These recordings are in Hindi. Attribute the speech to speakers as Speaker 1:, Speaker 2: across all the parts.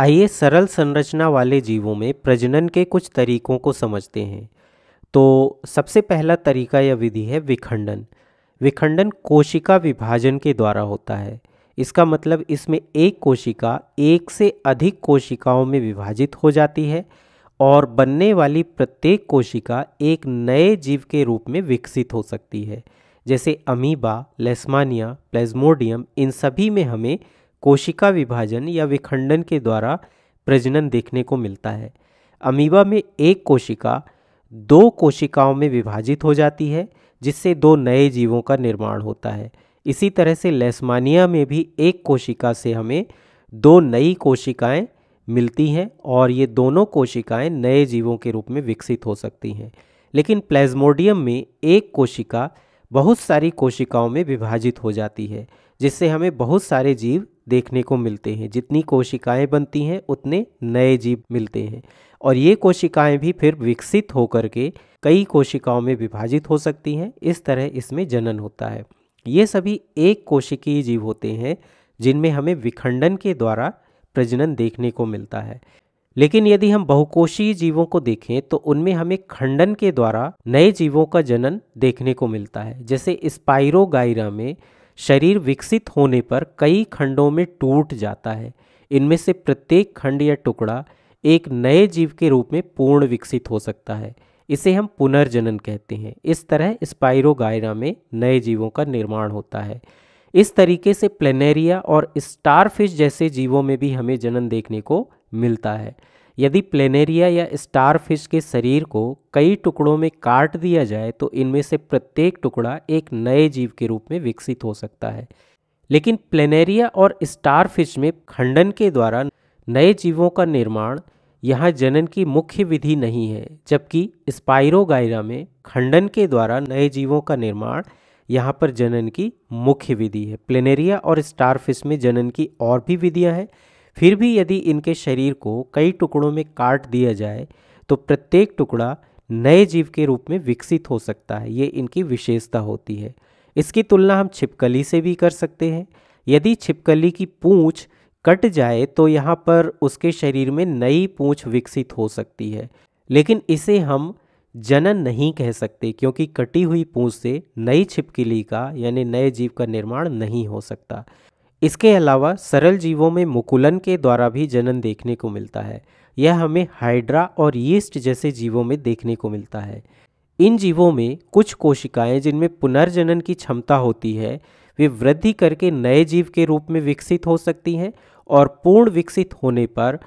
Speaker 1: आइए सरल संरचना वाले जीवों में प्रजनन के कुछ तरीकों को समझते हैं तो सबसे पहला तरीका या विधि है विखंडन विखंडन कोशिका विभाजन के द्वारा होता है इसका मतलब इसमें एक कोशिका एक से अधिक कोशिकाओं में विभाजित हो जाती है और बनने वाली प्रत्येक कोशिका एक नए जीव के रूप में विकसित हो सकती है जैसे अमीबा लेस्मानिया प्लेज्मोडियम इन सभी में हमें कोशिका विभाजन या विखंडन के द्वारा प्रजनन देखने को मिलता है अमीबा में एक कोशिका दो कोशिकाओं में विभाजित हो जाती है जिससे दो नए जीवों का निर्माण होता है इसी तरह से लेस्मानिया में भी एक कोशिका से हमें दो नई कोशिकाएं मिलती हैं और ये दोनों कोशिकाएं नए जीवों के रूप में विकसित हो सकती हैं लेकिन प्लेज्मोडियम में एक कोशिका बहुत सारी कोशिकाओं में विभाजित हो जाती है जिससे हमें बहुत सारे जीव देखने को मिलते हैं जितनी कोशिकाएं बनती हैं उतने नए जीव मिलते हैं और ये कोशिकाएं भी फिर विकसित होकर के कई कोशिकाओं में विभाजित हो सकती हैं इस तरह इसमें जनन होता है ये सभी एक कोशिकीय जीव होते हैं जिनमें हमें विखंडन के द्वारा प्रजनन देखने को मिलता है लेकिन यदि हम बहुकोशीय जीवों को देखें तो उनमें हमें खंडन के द्वारा नए जीवों का जनन देखने को मिलता है जैसे स्पाइरोगाइरा में शरीर विकसित होने पर कई खंडों में टूट जाता है इनमें से प्रत्येक खंड या टुकड़ा एक नए जीव के रूप में पूर्ण विकसित हो सकता है इसे हम पुनर्जनन कहते हैं इस तरह स्पायरोगायरा में नए जीवों का निर्माण होता है इस तरीके से प्लेनेरिया और स्टारफिश जैसे जीवों में भी हमें जनन देखने को मिलता है यदि प्लेनेरिया या स्टार फिश के शरीर को कई टुकड़ों में काट दिया जाए तो इनमें से प्रत्येक टुकड़ा एक नए जीव के रूप में विकसित हो सकता है लेकिन प्लेनेरिया और स्टार फिश में खंडन के द्वारा नए जीवों का निर्माण यहाँ जनन की मुख्य विधि नहीं है जबकि स्पाइरो में खंडन के द्वारा नए जीवों का निर्माण यहाँ पर जनन की मुख्य विधि है प्लेनेरिया और स्टारफिश में जनन की और भी विधियाँ हैं फिर भी यदि इनके शरीर को कई टुकड़ों में काट दिया जाए तो प्रत्येक टुकड़ा नए जीव के रूप में विकसित हो सकता है ये इनकी विशेषता होती है इसकी तुलना हम छिपकली से भी कर सकते हैं यदि छिपकली की पूँछ कट जाए तो यहाँ पर उसके शरीर में नई पूँछ विकसित हो सकती है लेकिन इसे हम जनन नहीं कह सकते क्योंकि कटी हुई पूँछ से नई छिपकली का यानी नए जीव का निर्माण नहीं हो सकता इसके अलावा सरल जीवों में मुकुलन के द्वारा भी जनन देखने को मिलता है यह हमें हाइड्रा और यीस्ट जैसे जीवों में देखने को मिलता है इन जीवों में कुछ कोशिकाएं जिनमें पुनर्जनन की क्षमता होती है वे वृद्धि करके नए जीव के रूप में विकसित हो सकती हैं और पूर्ण विकसित होने पर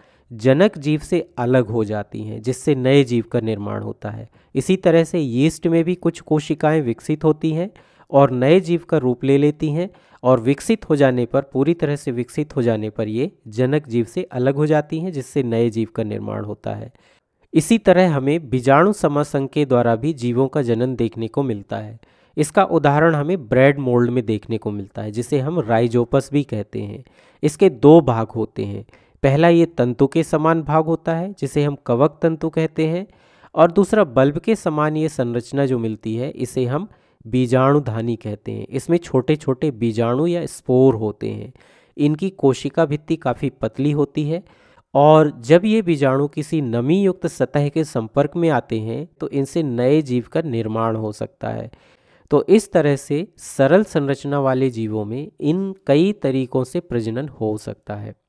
Speaker 1: जनक जीव से अलग हो जाती हैं जिससे नए जीव का निर्माण होता है इसी तरह से यीस्ट में भी कुछ कोशिकाएं विकसित होती हैं और नए जीव का रूप ले लेती हैं और विकसित हो जाने पर पूरी तरह से विकसित हो जाने पर ये जनक जीव से अलग हो जाती हैं जिससे नए जीव का निर्माण होता है इसी तरह हमें बीजाणु समासंघ के द्वारा भी जीवों का जनन देखने को मिलता है इसका उदाहरण हमें ब्रेड मोल्ड में देखने को मिलता है जिसे हम राइजोपस भी कहते हैं इसके दो भाग होते हैं पहला ये तंतु के समान भाग होता है जिसे हम कवक तंतु कहते हैं और दूसरा बल्ब के समान ये संरचना जो मिलती है इसे हम बीजाणुधानी कहते हैं इसमें छोटे छोटे बीजाणु या स्पोर होते हैं इनकी कोशिका भित्ति काफ़ी पतली होती है और जब ये बीजाणु किसी नमी युक्त सतह के संपर्क में आते हैं तो इनसे नए जीव का निर्माण हो सकता है तो इस तरह से सरल संरचना वाले जीवों में इन कई तरीकों से प्रजनन हो सकता है